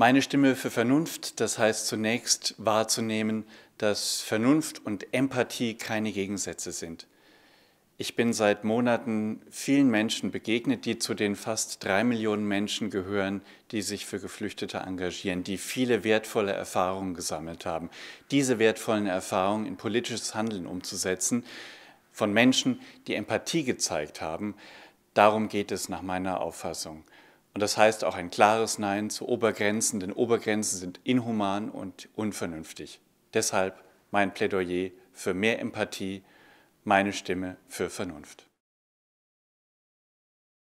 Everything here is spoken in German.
Meine Stimme für Vernunft, das heißt zunächst wahrzunehmen, dass Vernunft und Empathie keine Gegensätze sind. Ich bin seit Monaten vielen Menschen begegnet, die zu den fast drei Millionen Menschen gehören, die sich für Geflüchtete engagieren, die viele wertvolle Erfahrungen gesammelt haben. Diese wertvollen Erfahrungen in politisches Handeln umzusetzen, von Menschen, die Empathie gezeigt haben, darum geht es nach meiner Auffassung. Und das heißt auch ein klares Nein zu Obergrenzen, denn Obergrenzen sind inhuman und unvernünftig. Deshalb mein Plädoyer für mehr Empathie, meine Stimme für Vernunft.